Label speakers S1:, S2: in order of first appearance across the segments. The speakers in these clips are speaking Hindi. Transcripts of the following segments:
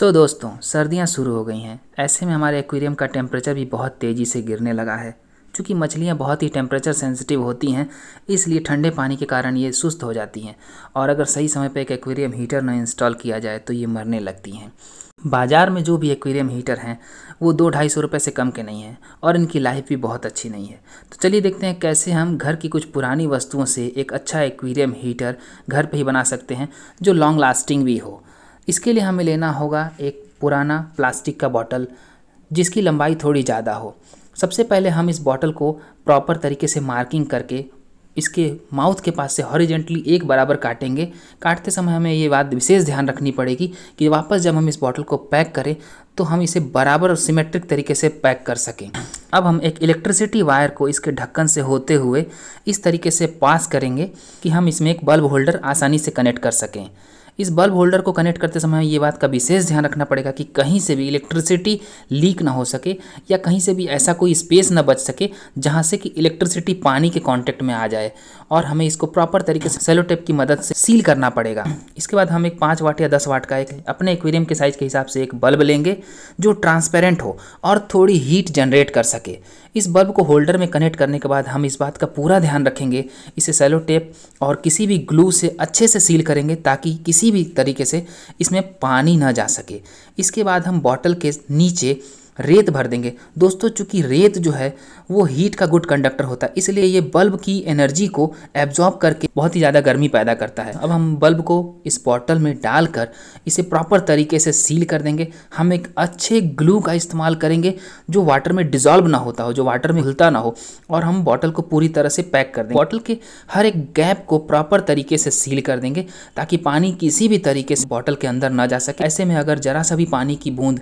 S1: सो so, दोस्तों सर्दियाँ शुरू हो गई हैं ऐसे में हमारे एक्वेरियम का टेम्परेचर भी बहुत तेज़ी से गिरने लगा है चूँकि मछलियाँ बहुत ही टेम्परेचर सेंसिटिव होती हैं इसलिए ठंडे पानी के कारण ये सुस्त हो जाती हैं और अगर सही समय पर एक एक्वेरियम हीटर न इंस्टॉल किया जाए तो ये मरने लगती हैं बाज़ार में जो भी एक्वेरियम हीटर हैं वो दो ढाई सौ रुपये से कम के नहीं हैं और इनकी लाइफ भी बहुत अच्छी नहीं है तो चलिए देखते हैं कैसे हम घर की कुछ पुरानी वस्तुओं से एक अच्छा एक्वेरियम हीटर घर पर ही बना सकते हैं जो लॉन्ग लास्टिंग भी हो इसके लिए हमें लेना होगा एक पुराना प्लास्टिक का बॉटल जिसकी लंबाई थोड़ी ज़्यादा हो सबसे पहले हम इस बॉटल को प्रॉपर तरीके से मार्किंग करके इसके माउथ के पास से हॉरिजेंटली एक बराबर काटेंगे काटते समय हमें ये बात विशेष ध्यान रखनी पड़ेगी कि वापस जब हम इस बॉटल को पैक करें तो हम इसे बराबर और सिमेट्रिक तरीके से पैक कर सकें अब हम एक इलेक्ट्रिसिटी वायर को इसके ढक्कन से होते हुए इस तरीके से पास करेंगे कि हम इसमें एक बल्ब होल्डर आसानी से कनेक्ट कर सकें इस बल्ब होल्डर को कनेक्ट करते समय ये बात का विशेष ध्यान रखना पड़ेगा कि कहीं से भी इलेक्ट्रिसिटी लीक ना हो सके या कहीं से भी ऐसा कोई स्पेस ना बच सके जहाँ से कि इलेक्ट्रिसिटी पानी के कॉन्टेक्ट में आ जाए और हमें इसको प्रॉपर तरीके से सेलो टेप की मदद से सील करना पड़ेगा इसके बाद हम एक पाँच वाट या दस वाट का एक अपने एक्वेरियम के साइज़ के हिसाब से एक बल्ब लेंगे जो ट्रांसपेरेंट हो और थोड़ी हीट जनरेट कर सके इस बल्ब को होल्डर में कनेक्ट करने के बाद हम इस बात का पूरा ध्यान रखेंगे इसे सेलो टेप और किसी भी ग्लू से अच्छे से सील करेंगे ताकि किसी किसी भी तरीके से इसमें पानी ना जा सके इसके बाद हम बॉटल के नीचे रेत भर देंगे दोस्तों चूँकि रेत जो है वो हीट का गुड कंडक्टर होता है इसलिए ये बल्ब की एनर्जी को एब्जॉर्ब करके बहुत ही ज़्यादा गर्मी पैदा करता है अब हम बल्ब को इस पॉटल में डालकर इसे प्रॉपर तरीके से सील कर देंगे हम एक अच्छे ग्लू का इस्तेमाल करेंगे जो वाटर में डिजॉल्व ना होता हो जो वाटर में हिलता ना हो और हम बॉटल को पूरी तरह से पैक कर देंगे बॉटल के हर एक गैप को प्रॉपर तरीके से सील कर देंगे ताकि पानी किसी भी तरीके से बॉटल के अंदर ना जा सके ऐसे में अगर ज़रा सा भी पानी की बूंद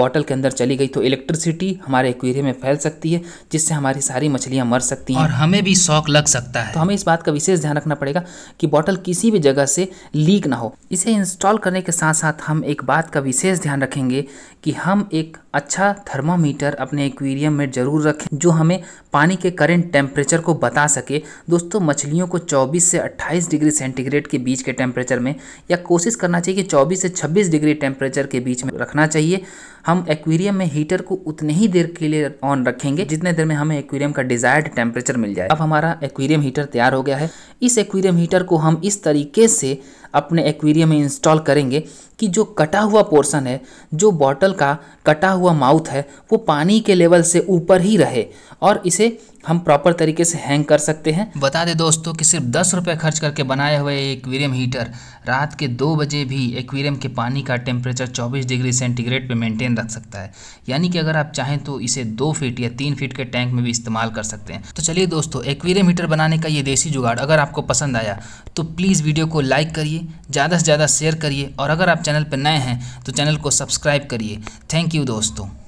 S1: बॉटल के अंदर चली गई तो तो इलेक्ट्रिसिटी हमारे एक्वेरियम में फैल सकती है जिससे हमारी सारी मछलियाँ मर सकती हैं और हमें भी शौक लग सकता है तो हमें इस बात का विशेष ध्यान रखना पड़ेगा कि बॉटल किसी भी जगह से लीक ना हो इसे इंस्टॉल करने के साथ साथ हम एक बात का विशेष ध्यान रखेंगे कि हम एक अच्छा थर्मामीटर अपने एक्वेरियम में ज़रूर रखें जो हमें पानी के करंट टेम्परेचर को बता सके दोस्तों मछलियों को 24 से 28 डिग्री सेंटीग्रेड के बीच के टेम्परेचर में या कोशिश करना चाहिए कि 24 से 26 डिग्री टेम्परेचर के बीच में रखना चाहिए हम एक्वेरियम में हीटर को उतने ही देर के लिए ऑन रखेंगे जितने देर में हमें एक्वेरियम का डिजायर्ड टेम्परेचर मिल जाए अब हमारा एक्वेरियम हीटर तैयार हो गया है इस एक्वेरियम हीटर को हम इस तरीके से अपने एक्वेरियम में इंस्टॉल करेंगे कि जो कटा हुआ पोर्शन है जो बॉटल का कटा हुआ माउथ है वो पानी के लेवल से ऊपर ही रहे और इसे हम प्रॉपर तरीके से हैंग कर सकते हैं बता दें दोस्तों कि सिर्फ दस रुपये खर्च करके बनाए हुए एक्वेरियम हीटर रात के दो बजे भी एक्वेरियम के पानी का टेम्परेचर 24 डिग्री सेंटीग्रेड पे मेंटेन रख सकता है यानी कि अगर आप चाहें तो इसे दो फीट या तीन फीट के टैंक में भी इस्तेमाल कर सकते हैं तो चलिए दोस्तों एक्वेरियम हीटर बनाने का ये देसी जुगाड़ अगर आपको पसंद आया तो प्लीज़ वीडियो को लाइक करिए ज़्यादा से ज़्यादा शेयर करिए और अगर आप चैनल पर नए हैं तो चैनल को सब्सक्राइब करिए थैंक यू दोस्तों